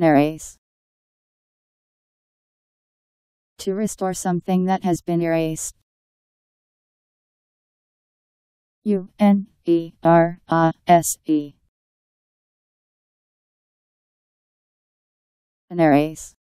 Erase. To restore something that has been erased. U N E R A S E. An erase.